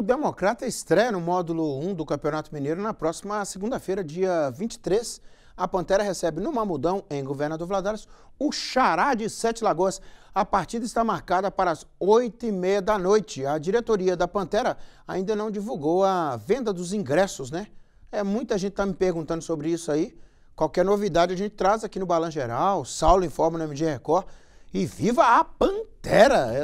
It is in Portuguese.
O Democrata estreia no módulo 1 do Campeonato Mineiro na próxima segunda-feira, dia 23. A Pantera recebe no Mamudão, em Governador Vladares, o Xará de Sete Lagoas. A partida está marcada para as oito e meia da noite. A diretoria da Pantera ainda não divulgou a venda dos ingressos, né? É, muita gente está me perguntando sobre isso aí. Qualquer novidade a gente traz aqui no balanço Geral. Saulo informa no MG Record. E viva a Pantera! É